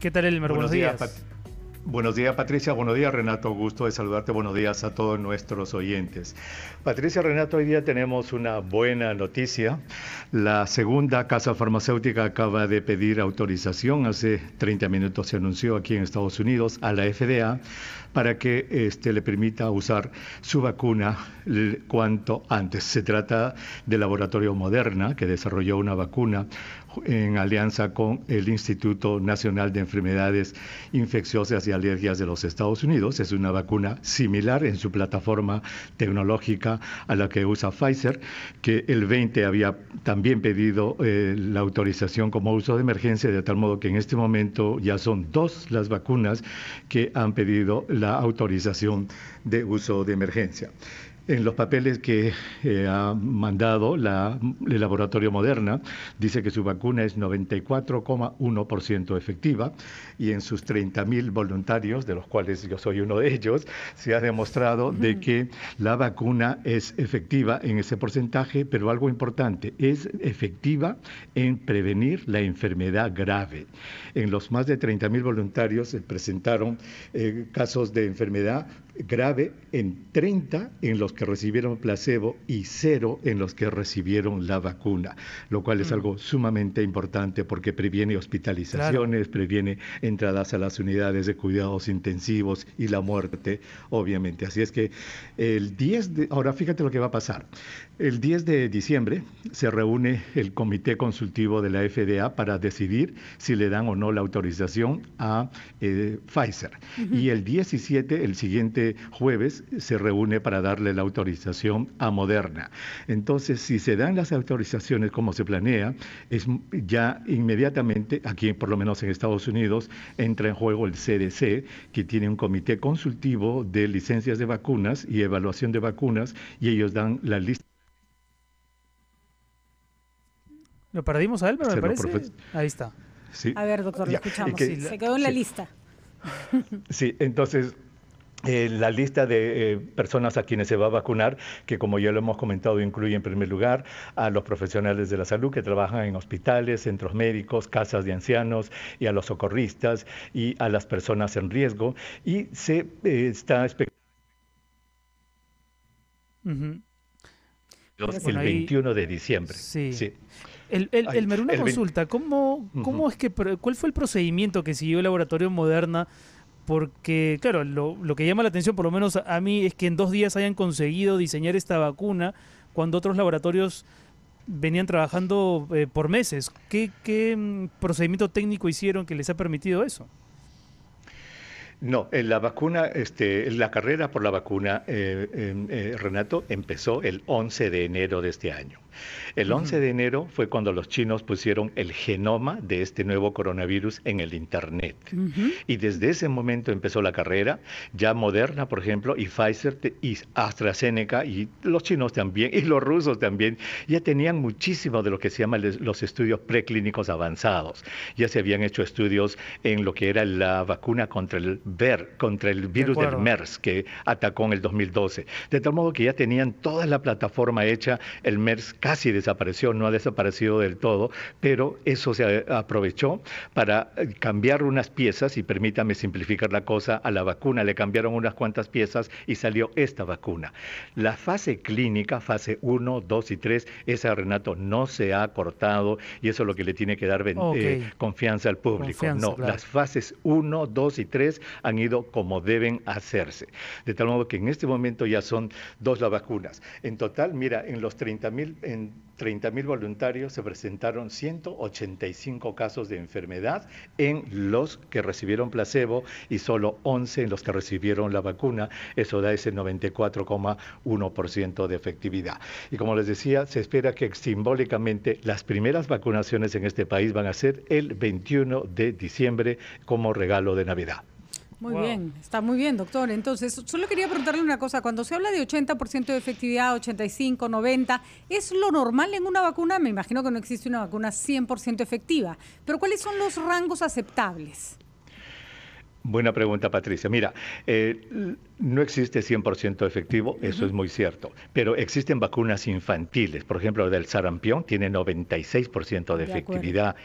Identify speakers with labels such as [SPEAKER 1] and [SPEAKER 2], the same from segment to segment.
[SPEAKER 1] ¿Qué tal, Elmer? Buenos, días. Buenos días Patricia, buenos días Renato, gusto de saludarte, buenos días a todos nuestros oyentes. Patricia Renato, hoy día tenemos una buena noticia. La segunda casa farmacéutica acaba de pedir autorización, hace 30 minutos se anunció aquí en Estados Unidos, a la FDA para que este, le permita usar su vacuna cuanto antes. Se trata del laboratorio Moderna, que desarrolló una vacuna en alianza con el Instituto Nacional de Enfermedades Infecciosas y Alergias de los Estados Unidos. Es una vacuna similar en su plataforma tecnológica a la que usa Pfizer, que el 20 había también pedido eh, la autorización como uso de emergencia, de tal modo que en este momento ya son dos las vacunas que han pedido la autorización de uso de emergencia. En los papeles que eh, ha mandado la, el laboratorio Moderna, dice que su vacuna es 94,1% efectiva y en sus 30.000 voluntarios, de los cuales yo soy uno de ellos, se ha demostrado de que la vacuna es efectiva en ese porcentaje, pero algo importante, es efectiva en prevenir la enfermedad grave. En los más de 30.000 voluntarios se presentaron eh, casos de enfermedad grave en 30 en los que recibieron placebo y cero en los que recibieron la vacuna, lo cual es mm. algo sumamente importante porque previene hospitalizaciones, previene entradas a las unidades de cuidados intensivos y la muerte, obviamente. Así es que el 10 de, ahora fíjate lo que va a pasar. El 10 de diciembre se reúne el comité consultivo de la FDA para decidir si le dan o no la autorización a eh, Pfizer. Y el 17, el siguiente jueves, se reúne para darle la autorización a Moderna. Entonces, si se dan las autorizaciones como se planea, es ya inmediatamente, aquí por lo menos en Estados Unidos, entra en juego el CDC, que tiene un comité consultivo de licencias de vacunas y evaluación de vacunas, y ellos dan la lista Lo perdimos a él, pero me parece. Ahí está. A ver, doctor, lo escuchamos. se quedó en la lista. Sí, entonces la lista de eh, personas a quienes se va a vacunar, que como ya lo hemos comentado, incluye en primer lugar a los profesionales de la salud que trabajan en hospitales, centros médicos, casas de ancianos y a los socorristas y a las personas en riesgo. Y se eh, está
[SPEAKER 2] el 21
[SPEAKER 1] de diciembre. sí. El, el, consulta, ¿cómo, es que, ¿cuál fue el procedimiento que siguió el laboratorio Moderna porque, claro, lo, que llama la atención, por lo menos a mí, es que en dos días hayan conseguido diseñar esta vacuna cuando otros laboratorios venían trabajando eh, por meses. ¿Qué mm, procedimiento técnico hicieron que les ha permitido eso? No, en eh, la vacuna, este, la carrera por la vacuna, eh, em, eh, Renato, empezó el 11 de enero de este año. El 11 de enero fue cuando los chinos pusieron el genoma de este nuevo coronavirus en el Internet. Y desde ese momento empezó la carrera. Ya Moderna, por ejemplo, y Pfizer y AstraZeneca, y los chinos también, y los rusos también, ya tenían muchísimo de lo que se llama los estudios preclínicos avanzados. Ya se habían hecho estudios en lo que era la vacuna contra el ver contra el virus del MERS que atacó en el 2012. De tal modo que ya tenían toda la plataforma hecha, el MERS casi desapareció, no ha desaparecido del todo, pero eso se aprovechó para eh, cambiar unas piezas y permítame simplificar la cosa, a la vacuna le cambiaron unas cuantas piezas y salió esta vacuna. La fase clínica, fase 1, 2 y 3, esa Renato no se ha cortado y eso es lo que le tiene que dar eh, confianza al público. no, las fases 1, 2 y 3 han ido como deben hacerse. De tal modo que en este momento ya son dos las vacunas. En total, mira, en los 30 mil, en 30 voluntarios se presentaron 185 casos de enfermedad en los que recibieron placebo y solo 11 en los que recibieron la vacuna. Eso da ese 94,1% de efectividad. Y como les decía, se espera que simbólicamente las primeras vacunaciones en este país van a ser el 21 de diciembre como regalo de Navidad. Muy bien, está muy bien, doctor. Entonces, solo quería preguntarle una cosa. Cuando se habla de 80% de efectividad, 85, 90, ¿es lo normal en una vacuna? Me imagino que no existe una vacuna 100% efectiva, pero ¿cuáles son los rangos aceptables? Buena pregunta, Patricia. Mira, eh, no existe 100% efectivo, eso es muy cierto, pero existen vacunas infantiles, por ejemplo, la del sarampión tiene 96% de, efectividad.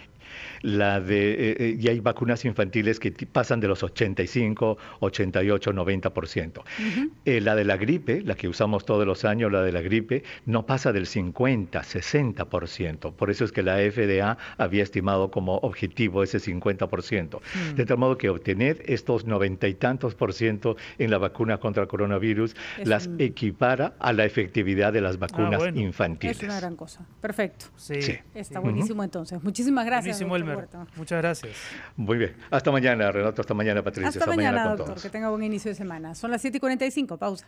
[SPEAKER 1] La de, eh, eh, y hay vacunas infantiles que pasan de los 85, 88, 90%. la de la gripe, la que usamos todos los años, la de la gripe, no pasa del 50, 60%. Por eso es que la FDA había estimado como objetivo ese 50%. De tal modo que obtener estos noventa y tantos por ciento en la vacuna contra el coronavirus las equipara a la efectividad de las ah, vacunas infantiles. Es una gran cosa. Perfecto. Sí. Está buenísimo entonces. Muchísimas gracias. Buenísimo, Muchas gracias. Muy bien. Hasta mañana, Renato. Hasta mañana, Patricia. Hasta, mañana, Que tenga buen inicio de semana. Son las 7 y 45. Pausa.